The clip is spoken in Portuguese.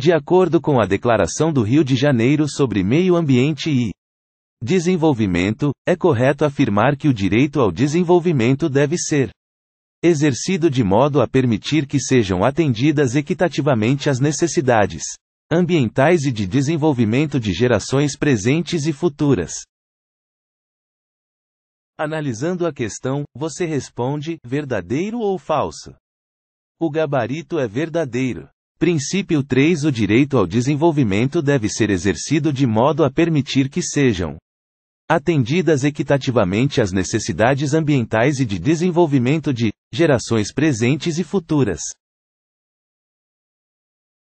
De acordo com a Declaração do Rio de Janeiro sobre Meio Ambiente e Desenvolvimento, é correto afirmar que o direito ao desenvolvimento deve ser exercido de modo a permitir que sejam atendidas equitativamente as necessidades ambientais e de desenvolvimento de gerações presentes e futuras. Analisando a questão, você responde: verdadeiro ou falso? O gabarito é verdadeiro. Princípio 3 O direito ao desenvolvimento deve ser exercido de modo a permitir que sejam atendidas equitativamente as necessidades ambientais e de desenvolvimento de gerações presentes e futuras.